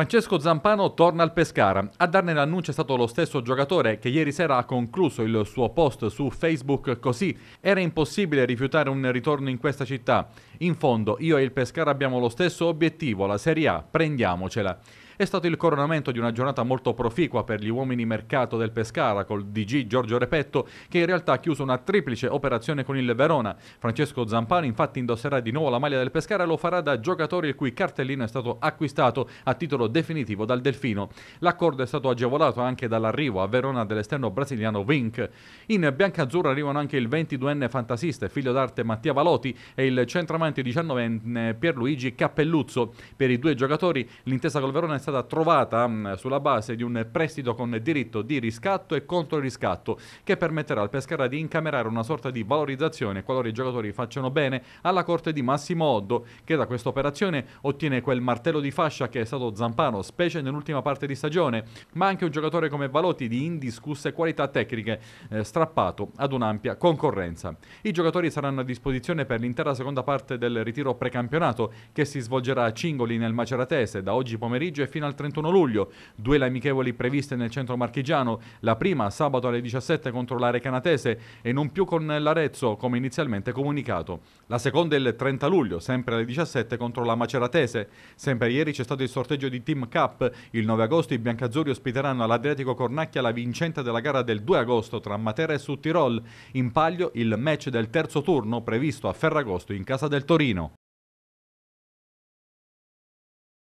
Francesco Zampano torna al Pescara. A darne l'annuncio è stato lo stesso giocatore che ieri sera ha concluso il suo post su Facebook così. Era impossibile rifiutare un ritorno in questa città. In fondo io e il Pescara abbiamo lo stesso obiettivo, la Serie A, prendiamocela. È stato il coronamento di una giornata molto proficua per gli uomini mercato del Pescara col DG Giorgio Repetto che in realtà ha chiuso una triplice operazione con il Verona. Francesco Zampani infatti indosserà di nuovo la maglia del Pescara e lo farà da giocatore il cui cartellino è stato acquistato a titolo definitivo dal Delfino. L'accordo è stato agevolato anche dall'arrivo a Verona dell'esterno brasiliano Vink. In biancazzurra arrivano anche il 22enne fantasista e figlio d'arte Mattia Valotti e il centravanti 19enne Pierluigi Cappelluzzo. Per i due giocatori l'intesa col Verona è stata stata trovata mm, sulla base di un prestito con diritto di riscatto e controriscatto che permetterà al Pescara di incamerare una sorta di valorizzazione qualora i giocatori facciano bene alla corte di Massimo Oddo che da questa operazione ottiene quel martello di fascia che è stato Zampano specie nell'ultima parte di stagione ma anche un giocatore come Valotti di indiscusse qualità tecniche eh, strappato ad un'ampia concorrenza. I giocatori saranno a disposizione per l'intera seconda parte del ritiro precampionato che si svolgerà a Cingoli nel Maceratese da oggi pomeriggio e fino fino al 31 luglio, due le amichevoli previste nel centro marchigiano, la prima sabato alle 17 contro la Recanatese e non più con l'Arezzo come inizialmente comunicato, la seconda il 30 luglio sempre alle 17 contro la Maceratese, sempre ieri c'è stato il sorteggio di Team Cup, il 9 agosto i biancazzurri ospiteranno all'Adriatico Cornacchia la vincente della gara del 2 agosto tra Matera e Sud Tirol, in palio il match del terzo turno previsto a Ferragosto in casa del Torino.